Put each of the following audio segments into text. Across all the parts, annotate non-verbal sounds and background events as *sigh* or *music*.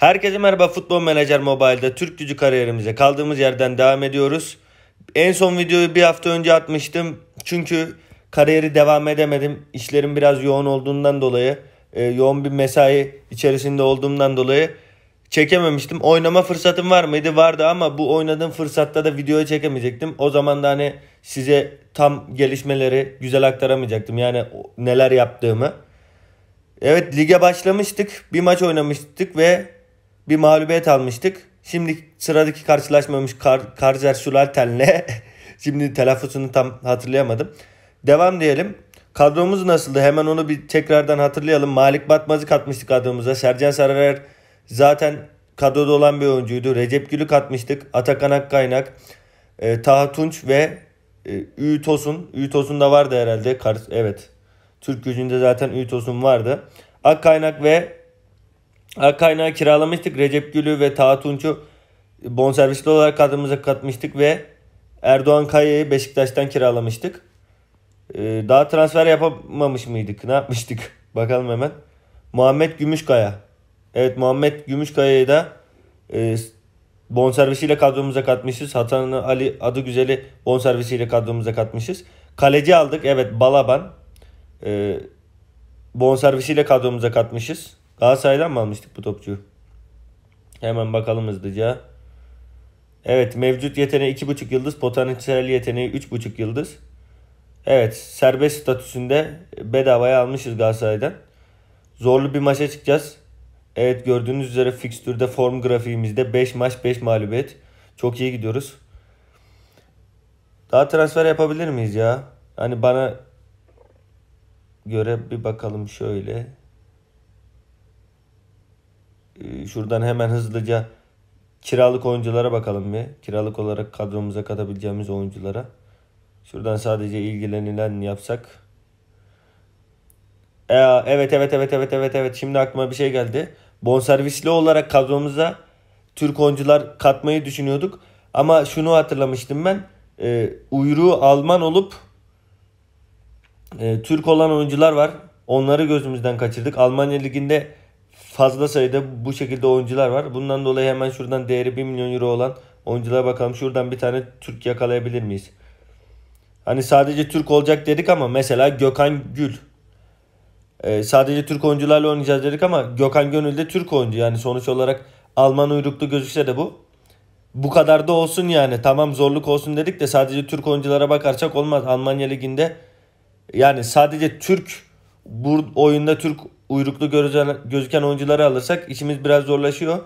Herkese merhaba Futbol Manager Mobile'da Türk Gücü kariyerimize kaldığımız yerden devam ediyoruz. En son videoyu bir hafta önce atmıştım. Çünkü kariyeri devam edemedim. İşlerim biraz yoğun olduğundan dolayı, e, yoğun bir mesai içerisinde olduğumdan dolayı çekememiştim. Oynama fırsatım var mıydı? Vardı ama bu oynadığım fırsatta da videoyu çekemeyecektim. O zaman da hani size tam gelişmeleri güzel aktaramayacaktım. Yani neler yaptığımı. Evet lige başlamıştık. Bir maç oynamıştık ve bir mağlubiyet almıştık. Şimdi sıradaki karşılaşmamış Kar Karzer Şulalten'le *laughs* şimdi telaffuzunu tam hatırlayamadım. Devam diyelim. Kadromuz nasıldı? Hemen onu bir tekrardan hatırlayalım. Malik Batmaz'ı katmıştık kadromuza. Sercan Sararer zaten kadroda olan bir oyuncuydu. Recep Gül'ü katmıştık. Atakan Akkaynak, e, Taha Tunç ve e, Ü Tosun. Ü Tosun da vardı herhalde. Kar evet. Türk gücünde zaten Ü Tosun vardı. Akkaynak ve Ak kaynağı kiralamıştık. Recep Gül'ü ve Taha Tunç'u bonservisli olarak kadromuza katmıştık ve Erdoğan Kaya'yı Beşiktaş'tan kiralamıştık. Ee, daha transfer yapamamış mıydık? Ne yapmıştık? *laughs* Bakalım hemen. Muhammed Gümüşkaya. Evet Muhammed Gümüşkaya'yı da e, bonservisiyle kadromuza katmışız. Hasan Ali adı güzeli bonservisiyle kadromuza katmışız. Kaleci aldık. Evet Balaban. E, bonservisiyle kadromuza katmışız. Galatasaray'dan mı almıştık bu topçu? Hemen bakalım hızlıca. Evet mevcut yeteneği 2,5 yıldız. Potansiyel yeteneği 3,5 yıldız. Evet serbest statüsünde bedavaya almışız Galatasaray'dan. Zorlu bir maça çıkacağız. Evet gördüğünüz üzere fikstürde form grafiğimizde 5 maç 5 mağlubiyet. Çok iyi gidiyoruz. Daha transfer yapabilir miyiz ya? Hani bana göre bir bakalım şöyle. Ee, şuradan hemen hızlıca kiralık oyunculara bakalım bir. Kiralık olarak kadromuza katabileceğimiz oyunculara. Şuradan sadece ilgilenilen yapsak. E, evet evet evet evet evet evet şimdi aklıma bir şey geldi. Bonservisli olarak kadromuza Türk oyuncular katmayı düşünüyorduk. Ama şunu hatırlamıştım ben. E, uyruğu Alman olup e, Türk olan oyuncular var. Onları gözümüzden kaçırdık. Almanya Ligi'nde fazla sayıda bu şekilde oyuncular var. Bundan dolayı hemen şuradan değeri 1 milyon euro olan oyunculara bakalım. Şuradan bir tane Türk yakalayabilir miyiz? Hani sadece Türk olacak dedik ama mesela Gökhan Gül. Ee, sadece Türk oyuncularla oynayacağız dedik ama Gökhan Gönül de Türk oyuncu. Yani sonuç olarak Alman uyruklu gözükse de bu. Bu kadar da olsun yani. Tamam zorluk olsun dedik de sadece Türk oyunculara bakarsak olmaz. Almanya Ligi'nde yani sadece Türk bu oyunda Türk uyruklu gözüken oyuncuları alırsak işimiz biraz zorlaşıyor.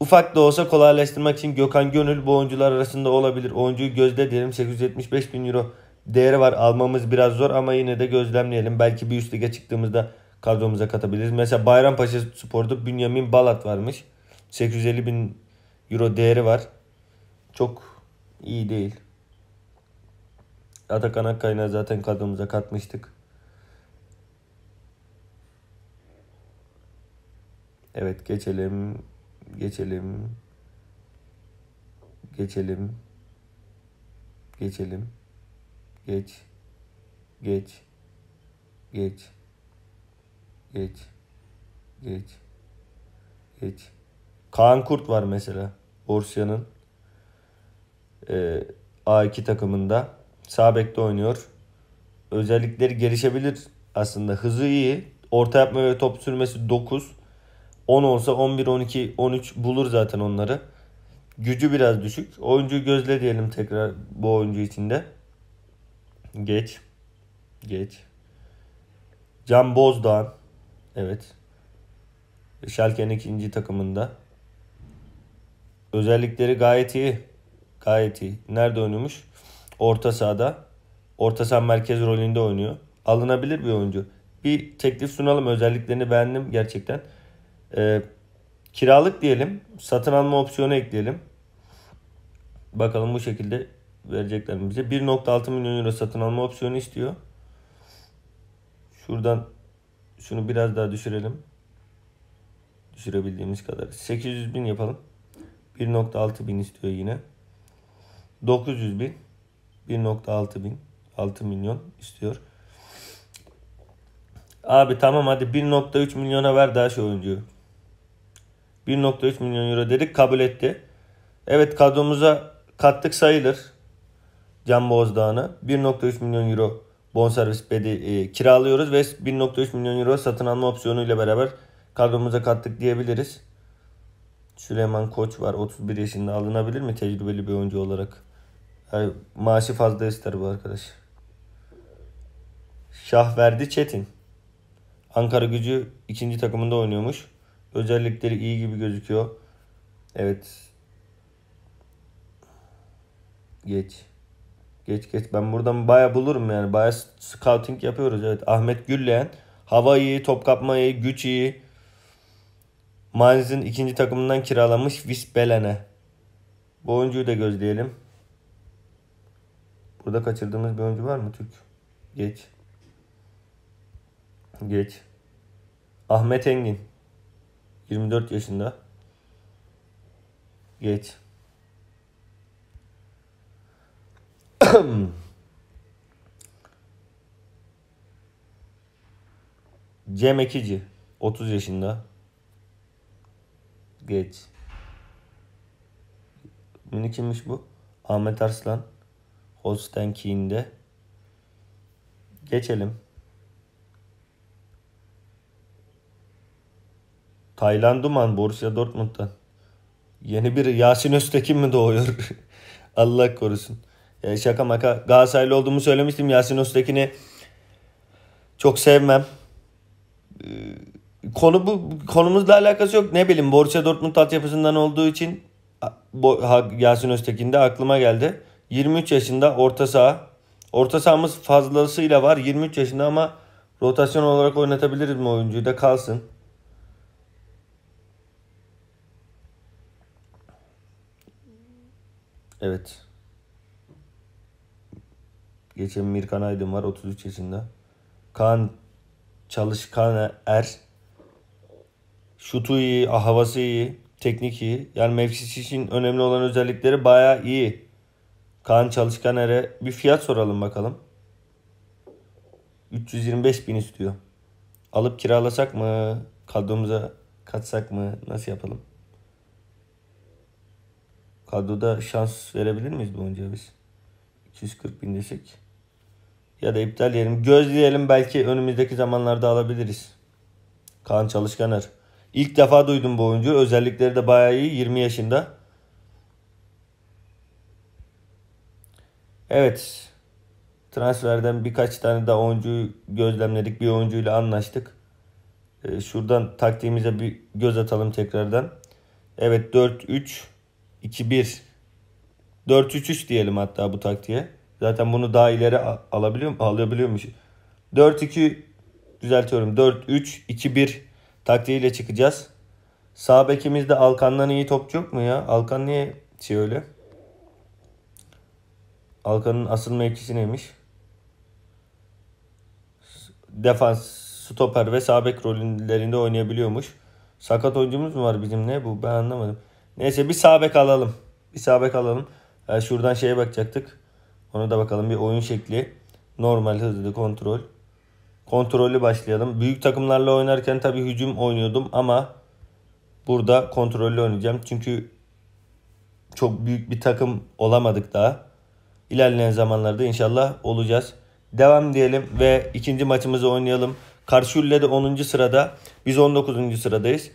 Ufak da olsa kolaylaştırmak için Gökhan Gönül bu oyuncular arasında olabilir. Oyuncuyu gözle diyelim 875 bin euro değeri var. Almamız biraz zor ama yine de gözlemleyelim. Belki bir üst lige çıktığımızda kadromuza katabiliriz. Mesela Bayrampaşa Spor'da Bünyamin Balat varmış. 850 bin euro değeri var. Çok iyi değil. Atakan Akkaynağı zaten kadromuza katmıştık. Evet geçelim. Geçelim. Geçelim. Geçelim. Geç. Geç. Geç. Geç. Geç. Geç. Kaan Kurt var mesela. Borussia'nın e, A2 takımında. Sağ bekte oynuyor. Özellikleri gelişebilir aslında. Hızı iyi. Orta yapma ve top sürmesi 9. 10 olsa 11, 12, 13 bulur zaten onları. Gücü biraz düşük. Oyuncuyu gözle diyelim tekrar bu oyuncu içinde. Geç. Geç. Can Bozdağ. Evet. Schalke'nin ikinci takımında. Özellikleri gayet iyi. Gayet iyi. Nerede oynuyormuş? Orta sahada. Orta saha merkez rolünde oynuyor. Alınabilir bir oyuncu. Bir teklif sunalım. Özelliklerini beğendim gerçekten. E, kiralık diyelim. Satın alma opsiyonu ekleyelim. Bakalım bu şekilde verecekler mi bize. 1.6 milyon euro satın alma opsiyonu istiyor. Şuradan şunu biraz daha düşürelim. Düşürebildiğimiz kadar. 800 bin yapalım. 1.6 bin istiyor yine. 900 bin. 1.6 bin. 6 milyon istiyor. Abi tamam hadi 1.3 milyona ver daha şu oyuncuyu. 1.3 milyon euro dedik kabul etti. Evet kadromuza kattık sayılır. Can Bozdağ'ını 1.3 milyon euro bonservis bedi e, kiralıyoruz ve 1.3 milyon euro satın alma opsiyonu ile beraber kadromuza kattık diyebiliriz. Süleyman Koç var 31 yaşında alınabilir mi tecrübeli bir oyuncu olarak? Yani maaşı fazla ister bu arkadaş. Şahverdi Çetin. Ankara gücü ikinci takımında oynuyormuş. Özellikleri iyi gibi gözüküyor. Evet. Geç. Geç geç. Ben buradan baya bulurum yani. Baya scouting yapıyoruz. Evet. Ahmet Gülleyen. Hava iyi, top kapma iyi, güç iyi. Mainz'in ikinci takımından kiralamış Visbelen'e. Bu oyuncuyu da gözleyelim. Burada kaçırdığımız bir oyuncu var mı Türk? Geç. Geç. Ahmet Engin. 24 yaşında. Geç. *clears throat* Cem Ekici 30 yaşında. Geç. Mini kimmiş bu? Ahmet Arslan. Holstein Kien'de. Geçelim. Taylan Duman Borussia Dortmund'dan. Yeni bir Yasin Öztekin mi doğuyor? *laughs* Allah korusun. Ya şaka maka Galatasaraylı olduğumu söylemiştim. Yasin Öztekin'i çok sevmem. Ee, konu bu konumuzla alakası yok. Ne bileyim Borussia Dortmund altyapısından olduğu için Yasin Öztekin de aklıma geldi. 23 yaşında orta saha. Orta sahamız fazlasıyla var. 23 yaşında ama rotasyon olarak oynatabiliriz mi oyuncuyu da kalsın. Evet. Geçen Mirkan Aydın var 33 yaşında. Kan Çalışkan Er. Şutu iyi, ah, havası iyi, teknik iyi. Yani mevkisi için önemli olan özellikleri baya iyi. Kaan Çalışkan Er'e bir fiyat soralım bakalım. 325 bin istiyor. Alıp kiralasak mı? Kadromuza katsak mı? Nasıl yapalım? Kadroda şans verebilir miyiz bu oyuncuya biz? 240 bin desek. Ya da iptal diyelim. Gözleyelim belki önümüzdeki zamanlarda alabiliriz. Kaan Çalışkaner. İlk defa duydum bu oyuncu. Özellikleri de bayağı iyi. 20 yaşında. Evet. Transferden birkaç tane daha oyuncuyu gözlemledik. Bir oyuncuyla anlaştık. Ee, şuradan taktiğimize bir göz atalım tekrardan. Evet 4-3 2-1 4-3-3 diyelim hatta bu taktiğe. Zaten bunu daha ileri alabiliyor mu? Alabiliyor mu? 4-2 düzeltiyorum. 4-3-2-1 taktiğiyle çıkacağız. Sağ bekimizde Alkan'dan iyi topçu yok mu ya? Alkan niye şey öyle? Alkan'ın asıl mevkisi neymiş? Defans, stoper ve sağ bek rollerinde oynayabiliyormuş. Sakat oyuncumuz mu var bizim ne bu? Ben anlamadım. Neyse bir sabek alalım. Bir sabek alalım. Yani şuradan şeye bakacaktık. Ona da bakalım bir oyun şekli. Normal hızlı kontrol. Kontrollü başlayalım. Büyük takımlarla oynarken tabii hücum oynuyordum ama burada kontrollü oynayacağım. Çünkü çok büyük bir takım olamadık daha. İlerleyen zamanlarda inşallah olacağız. Devam diyelim ve ikinci maçımızı oynayalım. Karşı de 10. sırada. Biz 19. sıradayız.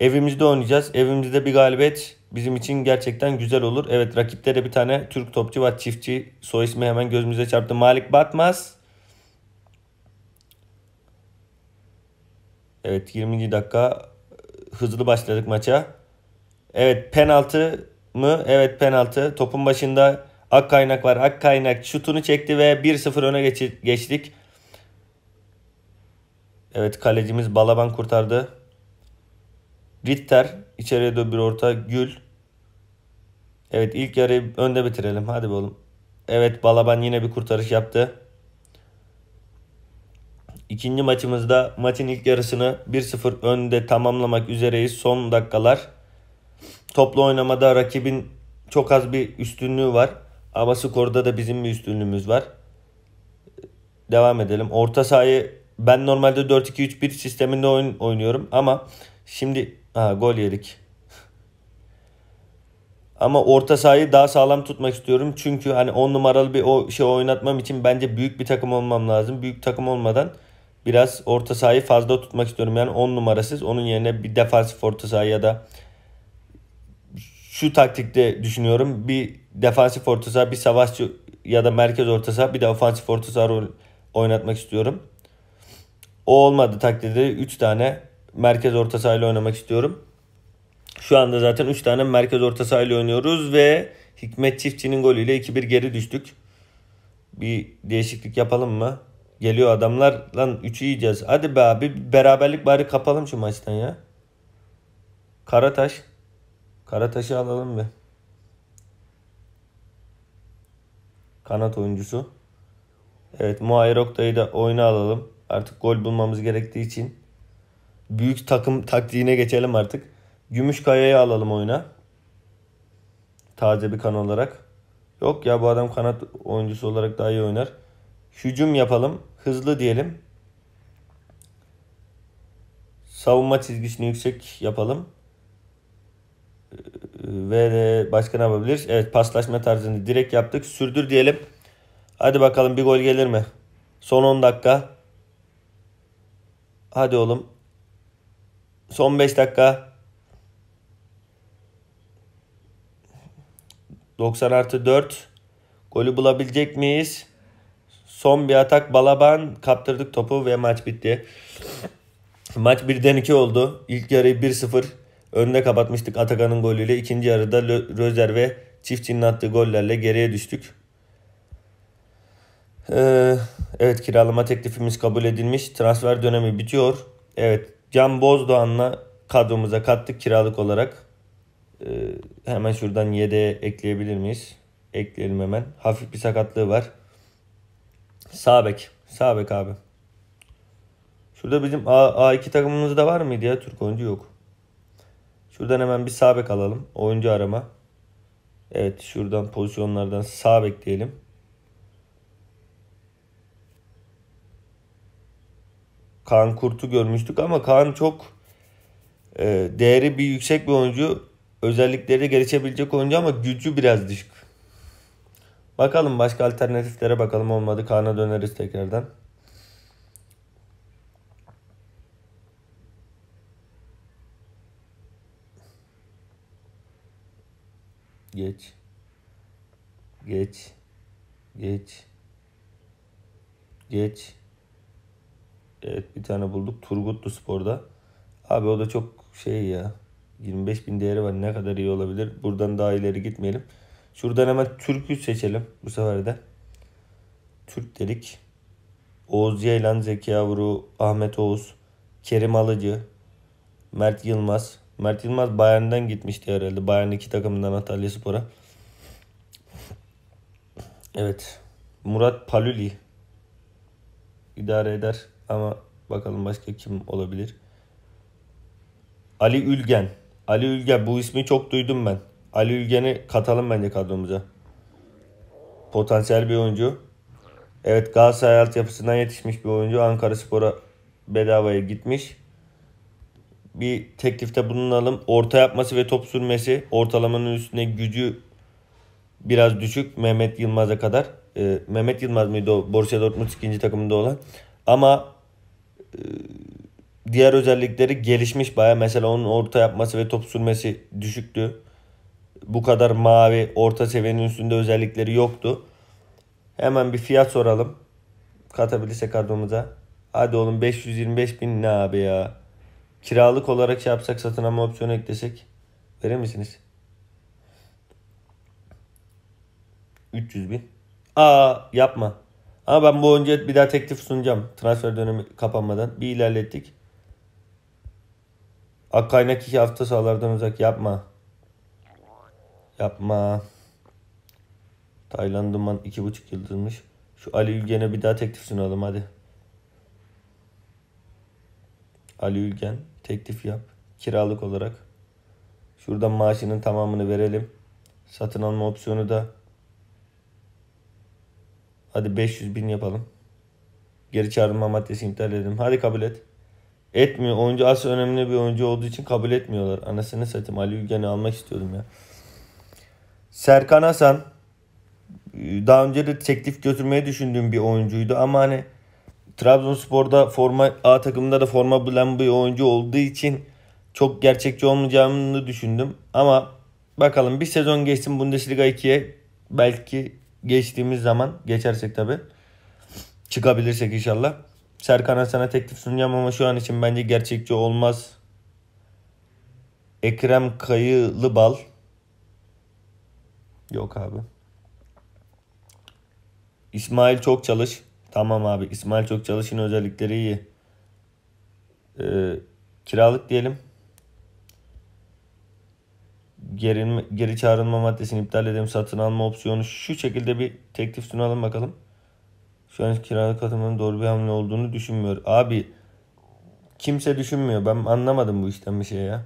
Evimizde oynayacağız. Evimizde bir galibiyet bizim için gerçekten güzel olur. Evet rakipte de bir tane Türk topçu var. Çiftçi soy ismi hemen gözümüze çarptı. Malik Batmaz. Evet 20. dakika hızlı başladık maça. Evet penaltı mı? Evet penaltı. Topun başında Ak Kaynak var. Ak Kaynak şutunu çekti ve 1-0 öne geçtik. Evet kalecimiz Balaban kurtardı. Ritter içeriye de bir orta. Gül. Evet ilk yarıyı önde bitirelim. Hadi be oğlum. Evet Balaban yine bir kurtarış yaptı. İkinci maçımızda maçın ilk yarısını 1-0 önde tamamlamak üzereyiz. Son dakikalar. Toplu oynamada rakibin çok az bir üstünlüğü var. Ama skorda da bizim bir üstünlüğümüz var. Devam edelim. Orta sahayı ben normalde 4-2-3-1 sisteminde oyun oynuyorum ama şimdi Ha, gol yedik. Ama orta sahayı daha sağlam tutmak istiyorum. Çünkü hani 10 numaralı bir o şey oynatmam için bence büyük bir takım olmam lazım. Büyük takım olmadan biraz orta sahayı fazla tutmak istiyorum. Yani 10 numarasız onun yerine bir defansif orta saha ya da şu taktikte düşünüyorum. Bir defansif orta saha, bir savaşçı ya da merkez orta saha, bir de ofansif orta saha oynatmak istiyorum. O olmadı takdirde 3 tane merkez orta sahayla oynamak istiyorum. Şu anda zaten 3 tane merkez orta sahayla oynuyoruz ve Hikmet Çiftçi'nin golüyle 2-1 geri düştük. Bir değişiklik yapalım mı? Geliyor adamlar lan 3'ü yiyeceğiz. Hadi be abi beraberlik bari kapalım şu maçtan ya. Karataş. Karataş'ı alalım bir. Kanat oyuncusu. Evet Muayyer Oktay'ı da oyuna alalım. Artık gol bulmamız gerektiği için büyük takım taktiğine geçelim artık. gümüş kayayı alalım oyuna. Taze bir kan olarak. Yok ya bu adam kanat oyuncusu olarak daha iyi oynar. Hücum yapalım. Hızlı diyelim. Savunma çizgisini yüksek yapalım. Ee, ve başka ne yapabiliriz? Evet paslaşma tarzını direkt yaptık. Sürdür diyelim. Hadi bakalım bir gol gelir mi? Son 10 dakika. Hadi oğlum. Son 5 dakika. 90 artı 4. Golü bulabilecek miyiz? Son bir atak Balaban. Kaptırdık topu ve maç bitti. Maç 1'den 2 oldu. İlk yarıyı 1-0 önde kapatmıştık Atakan'ın golüyle. İkinci yarıda Rözer ve çiftçinin attığı gollerle geriye düştük. Ee, evet kiralama teklifimiz kabul edilmiş. Transfer dönemi bitiyor. Evet Can Bozdoğan'la kadromuza kattık kiralık olarak. Ee, hemen şuradan yedeğe ekleyebilir miyiz? Ekleyelim hemen. Hafif bir sakatlığı var. Sabek. Sabek abi. Şurada bizim A, A2 takımımızda var mıydı ya? Türk oyuncu yok. Şuradan hemen bir Sabek alalım. Oyuncu arama. Evet şuradan pozisyonlardan Sabek diyelim. Kaan Kurt'u görmüştük ama Kaan çok e, değeri bir yüksek bir oyuncu. Özellikleri gelişebilecek oyuncu ama gücü biraz düşük. Bakalım başka alternatiflere bakalım olmadı. Kaan'a döneriz tekrardan. Geç. Geç. Geç. Geç. Evet bir tane bulduk. Turgutlu Spor'da. Abi o da çok şey ya. 25 bin değeri var. Ne kadar iyi olabilir. Buradan daha ileri gitmeyelim. Şuradan hemen Türk'ü seçelim. Bu sefer de. Türk dedik. Oğuz Yaylan, Zeki Yavru, Ahmet Oğuz, Kerim Alıcı, Mert Yılmaz. Mert Yılmaz Bayern'den gitmişti herhalde. Bayern iki takımından Antalya Spor'a. Evet. Murat Paluli idare eder. Ama bakalım başka kim olabilir? Ali Ülgen. Ali Ülgen bu ismi çok duydum ben. Ali Ülgen'i katalım bence kadromuza. Potansiyel bir oyuncu. Evet Galatasaray altyapısından yetişmiş bir oyuncu. Ankara Spor'a bedavaya gitmiş. Bir teklifte bulunalım. Orta yapması ve top sürmesi ortalamanın üstüne gücü biraz düşük Mehmet Yılmaz'a kadar. Ee, Mehmet Yılmaz mıydı o Borussia Dortmund ikinci takımında olan. Ama e, diğer özellikleri gelişmiş baya. Mesela onun orta yapması ve top sürmesi düşüktü. Bu kadar mavi orta seviyenin üstünde özellikleri yoktu. Hemen bir fiyat soralım. Katabilirse kadromuza. Hadi oğlum 525 bin ne abi ya. Kiralık olarak şey yapsak satın alma opsiyonu eklesek. Verir misiniz? 300 bin. Aa yapma. Ama ben bu önce bir daha teklif sunacağım. Transfer dönemi kapanmadan. Bir ilerlettik. Ak iki hafta sahalardan uzak yapma. Yapma. Taylan Duman iki buçuk yıldırmış. Şu Ali Ülgen'e bir daha teklif sunalım hadi. Ali Ülgen teklif yap. Kiralık olarak. Şuradan maaşının tamamını verelim. Satın alma opsiyonu da Hadi 500 bin yapalım. Geri çağrılma maddesi iptal edelim. Hadi kabul et. Etmiyor. Oyuncu asıl önemli bir oyuncu olduğu için kabul etmiyorlar. Anasını satayım. Ali Ülgen'i almak istiyordum ya. Serkan Hasan daha önce de teklif götürmeyi düşündüğüm bir oyuncuydu ama hani Trabzonspor'da forma A takımında da forma bulan bir oyuncu olduğu için çok gerçekçi olmayacağını düşündüm. Ama bakalım bir sezon geçsin Bundesliga 2'ye belki geçtiğimiz zaman geçersek tabi çıkabilirsek inşallah. Serkan'a sana teklif sunacağım ama şu an için bence gerçekçi olmaz. Ekrem Kayılı Bal. Yok abi. İsmail çok çalış. Tamam abi İsmail çok çalışın özellikleri iyi. Ee, kiralık diyelim geri geri çağrılma maddesini iptal edelim satın alma opsiyonu şu şekilde bir teklif sunalım bakalım. Şu an kiralık atımının doğru bir hamle olduğunu düşünmüyor. Abi kimse düşünmüyor. Ben anlamadım bu işten bir şey ya.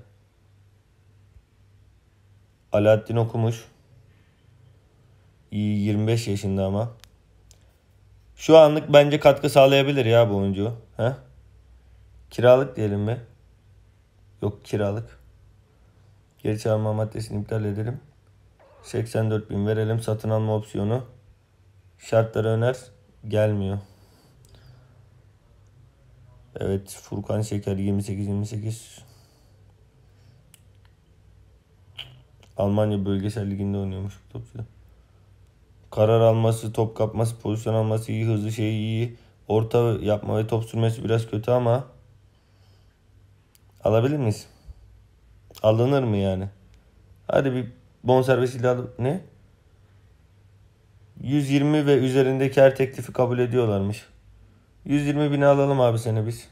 Alaaddin okumuş. 25 yaşında ama. Şu anlık bence katkı sağlayabilir ya bu oyuncu. He? Kiralık diyelim mi? Yok kiralık. Geri çağırma maddesini iptal edelim. 84 bin verelim. Satın alma opsiyonu. Şartları öner. Gelmiyor. Evet Furkan Şeker 28-28. Almanya Bölgesel Ligi'nde oynuyormuş bu topçu. Karar alması, top kapması, pozisyon alması iyi, hızlı şey iyi. Orta yapma ve top sürmesi biraz kötü ama alabilir miyiz? Alınır mı yani? Hadi bir bonservisiyle alıp ne? 120 ve üzerindeki her teklifi kabul ediyorlarmış. 120 bini alalım abi seni biz.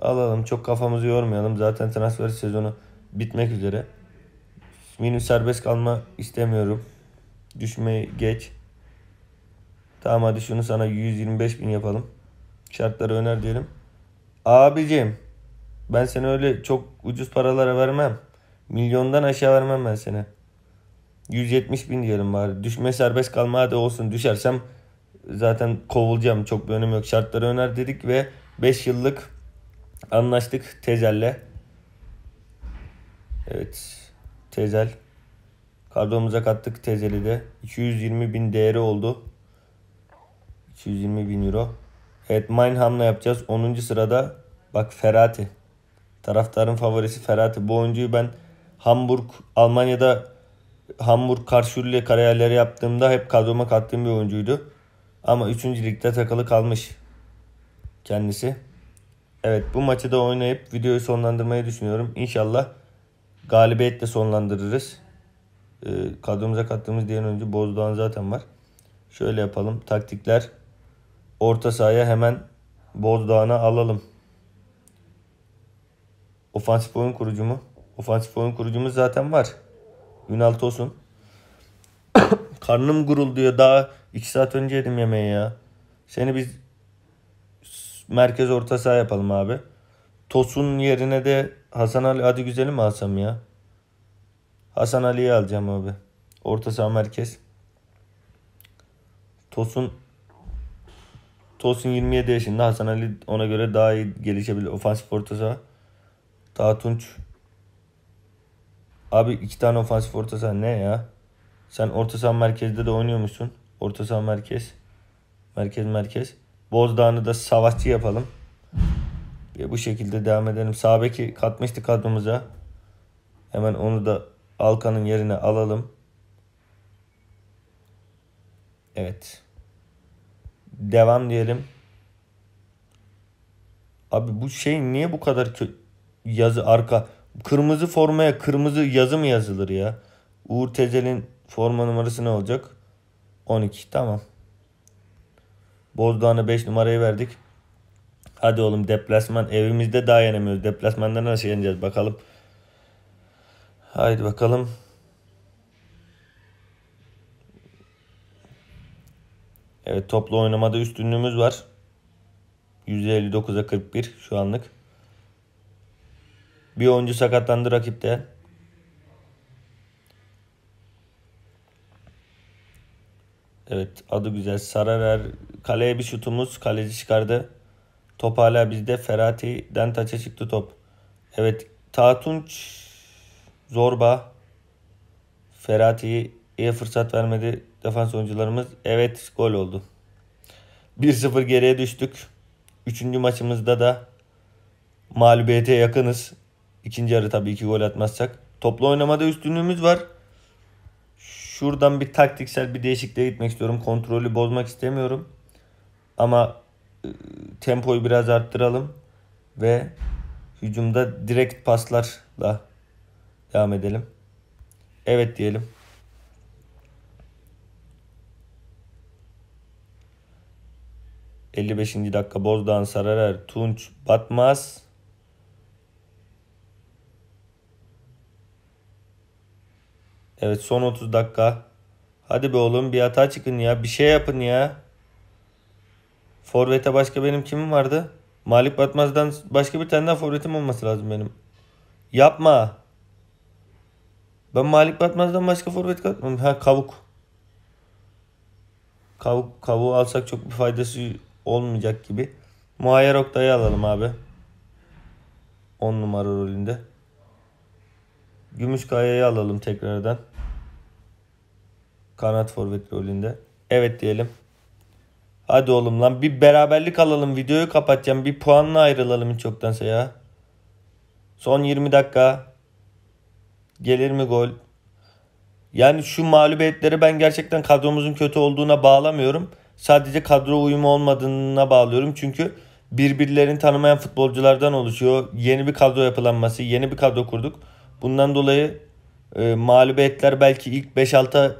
Alalım çok kafamızı yormayalım. Zaten transfer sezonu bitmek üzere. Minimum serbest kalma istemiyorum. Düşmeyi geç. Tamam hadi şunu sana 125 bin yapalım. Şartları öner diyelim. Abicim ben seni öyle çok ucuz paralara vermem. Milyondan aşağı vermem ben seni. 170 bin diyelim bari. Düşme serbest kalma hadi olsun. Düşersem zaten kovulacağım. Çok bir önemi yok. Şartları öner dedik ve 5 yıllık anlaştık Tezel'le. Evet. Tezel. kardomuza kattık Tezel'i de. 220 bin değeri oldu. 220 bin euro. Evet Mainham'la yapacağız. 10. sırada bak Ferati. Taraftarın favorisi Ferrati. Bu oyuncuyu ben Hamburg, Almanya'da Hamburg Karşıyürü'yle kariyerleri yaptığımda hep kadroma kattığım bir oyuncuydu. Ama 3. ligde takılı kalmış kendisi. Evet bu maçı da oynayıp videoyu sonlandırmayı düşünüyorum. İnşallah galibiyetle sonlandırırız. Ee, kadromuza kattığımız diğer oyuncu Bozdoğan zaten var. Şöyle yapalım. Taktikler orta sahaya hemen Bozdoğan'a alalım. Ofansif oyun kurucumu, Ofansif oyun kurucumuz zaten var. Ünal Tosun. *coughs* Karnım gurul diyor, Daha 2 saat önce yedim yemeği ya. Seni biz merkez orta saha yapalım abi. Tosun yerine de Hasan Ali hadi güzelim mi alsam ya? Hasan Ali'yi alacağım abi. Orta saha merkez. Tosun Tosun 27 yaşında. Hasan Ali ona göre daha iyi gelişebilir. Ofansif orta saha. Tatunç, Abi iki tane ofansif orta saha ne ya? Sen orta saha merkezde de oynuyormuşsun. Orta saha merkez. Merkez merkez. Bozdağ'ını da savaşçı yapalım. Ya bu şekilde devam edelim. Sabek'i katmıştı kadromuza. Hemen onu da Alkan'ın yerine alalım. Evet. Devam diyelim. Abi bu şey niye bu kadar kötü? yazı arka kırmızı formaya kırmızı yazı mı yazılır ya? Uğur Tezel'in forma numarası ne olacak? 12 tamam. Bozdoğan'a 5 numarayı verdik. Hadi oğlum deplasman evimizde daha yenemiyoruz. Deplasmanda nasıl yeneceğiz bakalım. Haydi bakalım. Evet toplu oynamada üstünlüğümüz var. %59'a 41 şu anlık. Bir oyuncu sakatlandı rakipte. Evet adı güzel. Sararer kaleye bir şutumuz. Kaleci çıkardı. Top hala bizde. Ferati'den taça çıktı top. Evet Tatunç Zorba Ferati'ye fırsat vermedi defans oyuncularımız. Evet gol oldu. 1-0 geriye düştük. Üçüncü maçımızda da mağlubiyete yakınız. İkinci yarı tabii iki gol atmazsak. Toplu oynamada üstünlüğümüz var. Şuradan bir taktiksel bir değişikliğe gitmek istiyorum. Kontrolü bozmak istemiyorum. Ama e, tempoyu biraz arttıralım ve hücumda direkt paslarla devam edelim. Evet diyelim. ...55. dakika Bozdağ'ın Sararer, Tunç, Batmaz... Evet son 30 dakika. Hadi be oğlum bir hata çıkın ya. Bir şey yapın ya. Forvet'e başka benim kimim vardı? Malik Batmaz'dan başka bir tane daha forvetim olması lazım benim. Yapma. Ben Malik Batmaz'dan başka forvet katmam. Ha kavuk. Kavuk, kavuğu alsak çok bir faydası olmayacak gibi. Muayyer Oktay'ı alalım abi. 10 numara rolünde. Gümüşkaya'yı alalım tekrardan. Kanat forvet rolünde. Evet diyelim. Hadi oğlum lan bir beraberlik alalım. Videoyu kapatacağım. Bir puanla ayrılalım hiç yoktansa ya. Son 20 dakika. Gelir mi gol? Yani şu mağlubiyetleri ben gerçekten kadromuzun kötü olduğuna bağlamıyorum. Sadece kadro uyumu olmadığına bağlıyorum. Çünkü birbirlerini tanımayan futbolculardan oluşuyor. Yeni bir kadro yapılanması, yeni bir kadro kurduk. Bundan dolayı e, mağlubiyetler belki ilk 5-6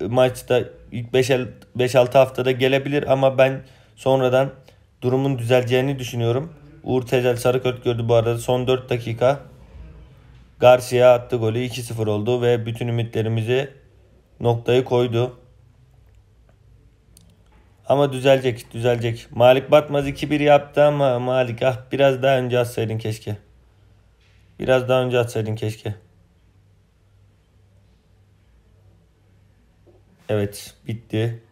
e, maçta ilk 5-6 haftada gelebilir ama ben sonradan durumun düzeleceğini düşünüyorum. Uğur Tezel Sarıkört gördü bu arada son 4 dakika. Garcia attı golü 2-0 oldu ve bütün ümitlerimizi noktayı koydu. Ama düzelecek, düzelecek. Malik Batmaz 2-1 yaptı ama Malik ah biraz daha önce atsaydın keşke. Biraz daha önce atsaydın keşke. Evet bitti.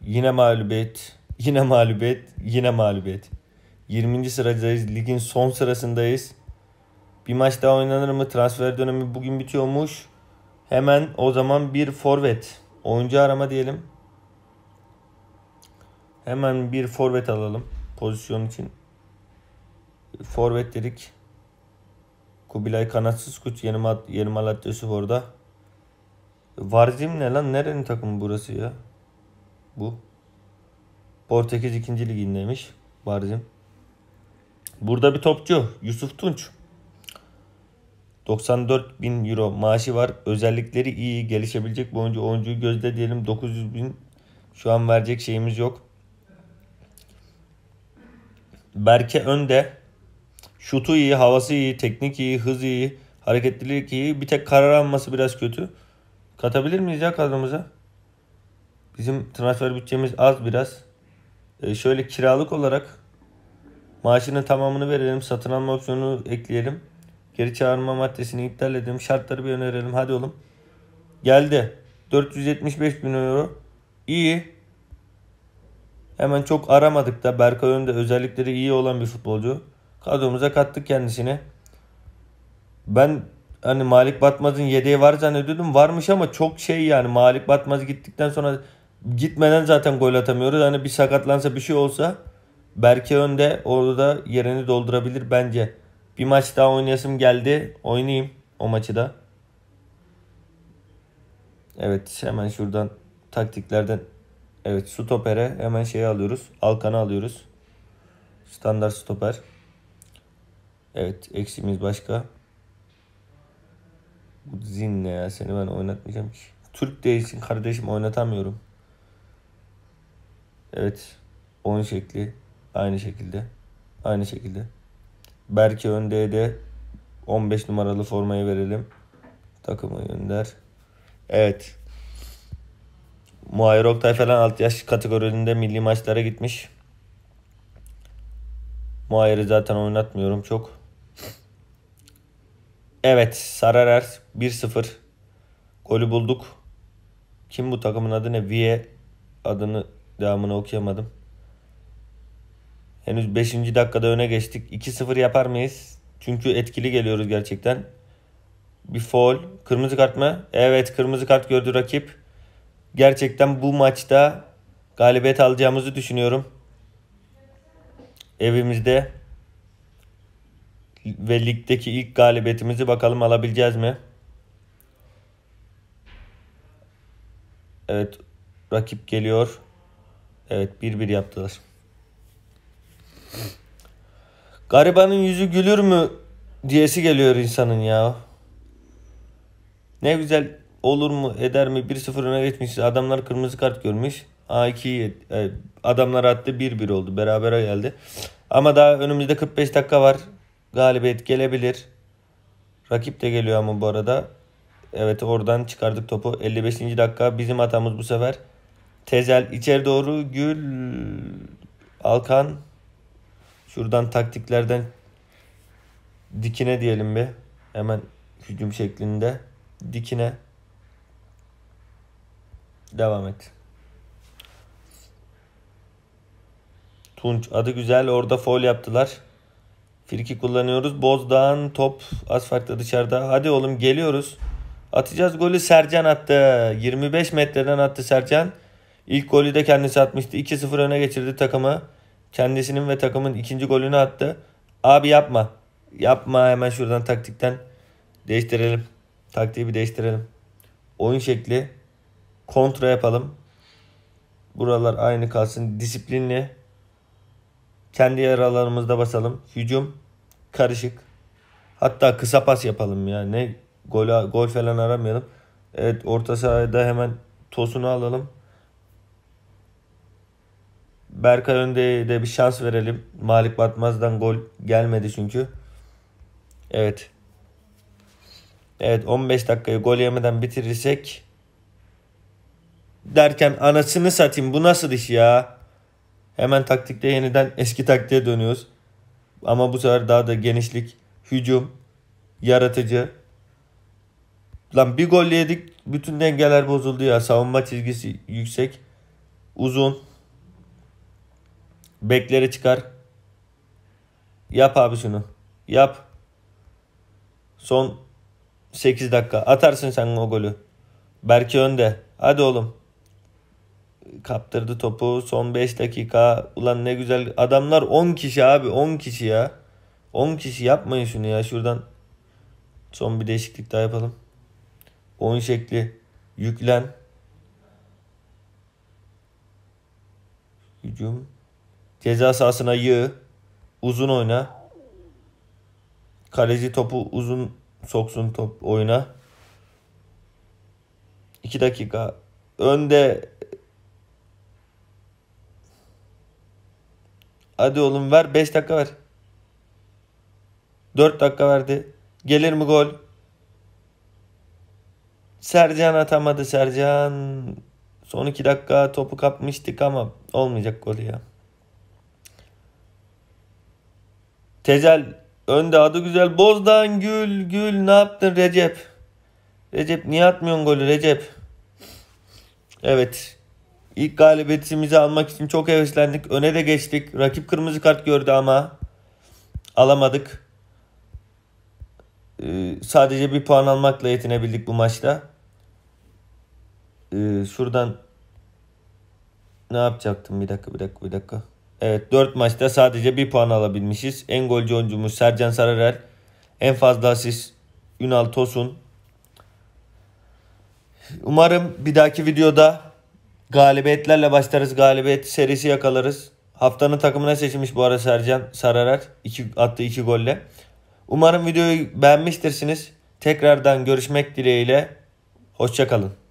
Yine mağlubiyet. Yine mağlubiyet. Yine mağlubiyet. 20. sıradayız. Ligin son sırasındayız. Bir maç daha oynanır mı? Transfer dönemi bugün bitiyormuş. Hemen o zaman bir forvet. Oyuncu arama diyelim. Hemen bir forvet alalım. Pozisyon için. Forvet dedik. Kubilay kanatsız kuş yeni, mad yeni Malatya Spor'da. Varzim ne lan? Nerenin takımı burası ya? Bu. Portekiz 2. ligindeymiş. Varzim. Burada bir topçu. Yusuf Tunç. 94 bin euro maaşı var. Özellikleri iyi. Gelişebilecek bu oyuncu. Oyuncuyu gözde diyelim. 900 bin şu an verecek şeyimiz yok. Berke Önde Şutu iyi, havası iyi, teknik iyi, hız iyi, hareketlilik iyi. Bir tek karar alması biraz kötü. Katabilir miyiz ya kadromuza? Bizim transfer bütçemiz az biraz. E şöyle kiralık olarak maaşının tamamını verelim. Satın alma opsiyonu ekleyelim. Geri çağırma maddesini iptal edelim. Şartları bir önerelim. Hadi oğlum. Geldi. 475 bin euro. İyi. Hemen çok aramadık da Berkay Önde özellikleri iyi olan bir futbolcu. Kadromuza kattık kendisini. Ben hani Malik Batmaz'ın yedeği var zannediyordum. Varmış ama çok şey yani Malik Batmaz gittikten sonra gitmeden zaten gol atamıyoruz. Hani bir sakatlansa bir şey olsa Berke önde orada da yerini doldurabilir bence. Bir maç daha oynayasım geldi. Oynayayım o maçı da. Evet hemen şuradan taktiklerden evet stopere hemen şeyi alıyoruz. Alkan'ı alıyoruz. Standart stoper. Evet eksimiz başka. Bu dizin ne ya seni ben oynatmayacağım ki. Türk değilsin kardeşim oynatamıyorum. Evet. Oyun şekli aynı şekilde. Aynı şekilde. Berke Önde'ye de 15 numaralı formayı verelim. Takımı gönder. Evet. Muayyer Oktay falan alt yaş kategorisinde milli maçlara gitmiş. Muayyer'i zaten oynatmıyorum çok. Evet Sararer 1-0 golü bulduk. Kim bu takımın adı ne? Vie adını devamını okuyamadım. Henüz 5. dakikada öne geçtik. 2-0 yapar mıyız? Çünkü etkili geliyoruz gerçekten. Bir foul. Kırmızı kart mı? Evet kırmızı kart gördü rakip. Gerçekten bu maçta galibiyet alacağımızı düşünüyorum. Evimizde ve ligdeki ilk galibiyetimizi bakalım alabileceğiz mi? Evet rakip geliyor. Evet 1-1 yaptılar. Garibanın yüzü gülür mü diyesi geliyor insanın ya. Ne güzel olur mu eder mi 1-0 öne geçmişiz. Adamlar kırmızı kart görmüş. A2 adamlar attı 1-1 oldu. beraber geldi. Ama daha önümüzde 45 dakika var galibiyet gelebilir. Rakip de geliyor ama bu arada. Evet oradan çıkardık topu. 55. dakika bizim hatamız bu sefer. Tezel içeri doğru Gül Alkan şuradan taktiklerden dikine diyelim bir. Hemen hücum şeklinde dikine devam et. Tunç adı güzel orada foul yaptılar. Friki kullanıyoruz. Bozdağ'ın top asfaltta dışarıda. Hadi oğlum geliyoruz. Atacağız golü Sercan attı. 25 metreden attı Sercan. İlk golü de kendisi atmıştı. 2-0 öne geçirdi takımı. Kendisinin ve takımın ikinci golünü attı. Abi yapma. Yapma hemen şuradan taktikten değiştirelim. Taktiği bir değiştirelim. Oyun şekli kontra yapalım. Buralar aynı kalsın. Disiplinli. Kendi yaralarımızda basalım. Hücum karışık. Hatta kısa pas yapalım ya. Ne gol, gol falan aramayalım. Evet orta sahada hemen tosunu alalım. Berkay Önde'ye de bir şans verelim. Malik Batmaz'dan gol gelmedi çünkü. Evet. Evet 15 dakikayı gol yemeden bitirirsek derken anasını satayım bu nasıl iş ya? Hemen taktikte yeniden eski taktiğe dönüyoruz. Ama bu sefer daha da genişlik, hücum, yaratıcı. Lan bir gol yedik bütün dengeler bozuldu ya. Savunma çizgisi yüksek. Uzun. Beklere çıkar. Yap abi şunu. Yap. Son 8 dakika. Atarsın sen o golü. Berke önde. Hadi oğlum kaptırdı topu. Son 5 dakika. Ulan ne güzel. Adamlar 10 kişi abi. 10 kişi ya. 10 kişi yapmayın şunu ya. Şuradan son bir değişiklik daha yapalım. 10 şekli. Yüklen. Hücum. Ceza sahasına yığ. Uzun oyna. Kaleci topu uzun soksun top oyuna. 2 dakika. Önde Hadi oğlum ver 5 dakika ver. 4 dakika verdi. Gelir mi gol? Sercan atamadı Sercan. Son 2 dakika topu kapmıştık ama olmayacak gol ya. Tezel önde adı güzel. Bozdan Gül Gül ne yaptın Recep? Recep niye atmıyorsun golü Recep? Evet. İlk galibiyetimizi almak için çok heveslendik. Öne de geçtik. Rakip kırmızı kart gördü ama alamadık. Ee, sadece bir puan almakla yetinebildik bu maçta. Ee, şuradan ne yapacaktım? Bir dakika, bir dakika, bir dakika. Evet 4 maçta sadece bir puan alabilmişiz. En golcü oyuncumuz Sercan Sararer. En fazla asist Ünal Tosun. Umarım bir dahaki videoda Galibiyetlerle başlarız. Galibiyet serisi yakalarız. Haftanın takımına seçilmiş bu ara Sercan Sararar. Iki, attığı iki golle. Umarım videoyu beğenmiştirsiniz. Tekrardan görüşmek dileğiyle. Hoşçakalın.